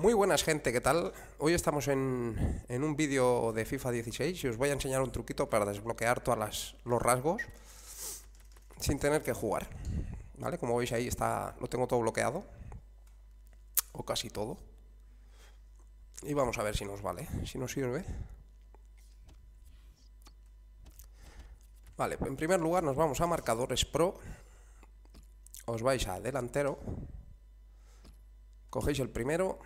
Muy buenas gente, ¿qué tal? Hoy estamos en, un vídeo de FIFA 16 y os voy a enseñar un truquito para desbloquear todos los rasgos sin tener que jugar. ¿Vale? Como veis ahí está, lo tengo todo bloqueado, o casi todo. Y vamos a ver si nos vale, si nos sirve. Vale, en primer lugar nos vamos a marcadores pro, os vais a delantero, cogéis el primero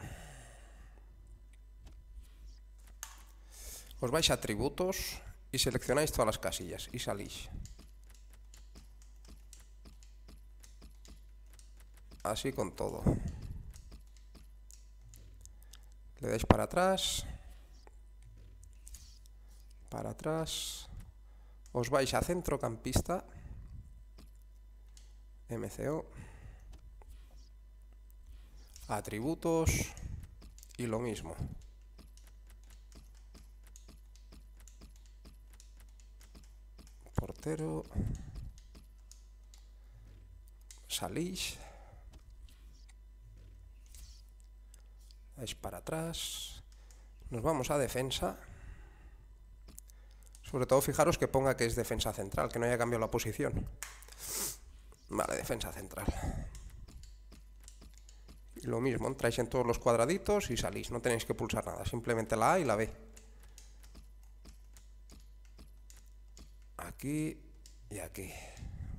Os vais a atributos y seleccionáis todas las casillas y salís. Así con todo. Le dais para atrás. Para atrás. Os vais a centrocampista. MCO. Atributos. Y lo mismo. Salís. Es para atrás. Nos vamos a defensa. Sobre todo fijaros que ponga que es defensa central, que no haya cambiado la posición. Vale, defensa central. lo mismo, entráis en todos los cuadraditos y salís. No tenéis que pulsar nada, simplemente la A y la B. y aquí.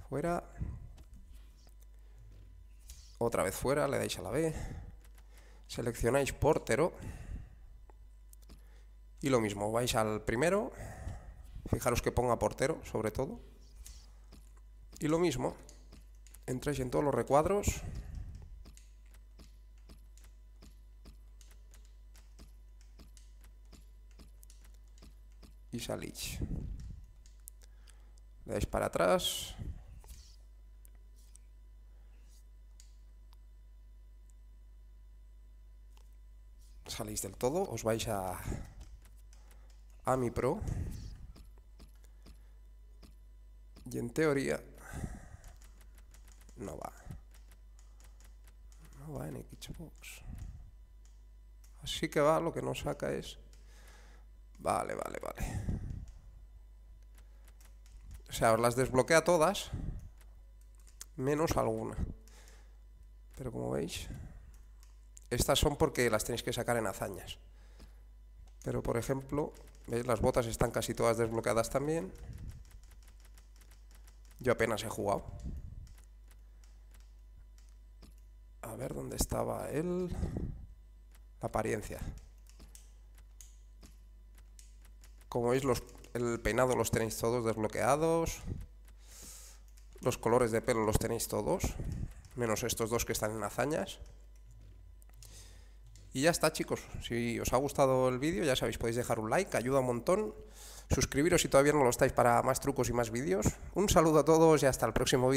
Fuera. Otra vez fuera, le dais a la B. Seleccionáis portero. Y lo mismo, vais al primero. Fijaros que ponga portero, sobre todo. Y lo mismo, entráis en todos los recuadros. Y salís. Le para atrás. Salís del todo, os vais a, a mi pro. Y en teoría no va. No va en Xbox. Así que va, lo que no saca es... Vale, vale, vale. O sea, las desbloquea todas, menos alguna. Pero como veis, estas son porque las tenéis que sacar en hazañas. Pero por ejemplo, ¿veis? las botas están casi todas desbloqueadas también. Yo apenas he jugado. A ver, ¿dónde estaba él? La apariencia. Como veis, los, el peinado los tenéis todos desbloqueados. Los colores de pelo los tenéis todos, menos estos dos que están en hazañas. Y ya está chicos, si os ha gustado el vídeo ya sabéis, podéis dejar un like, ayuda un montón. Suscribiros si todavía no lo estáis para más trucos y más vídeos. Un saludo a todos y hasta el próximo vídeo.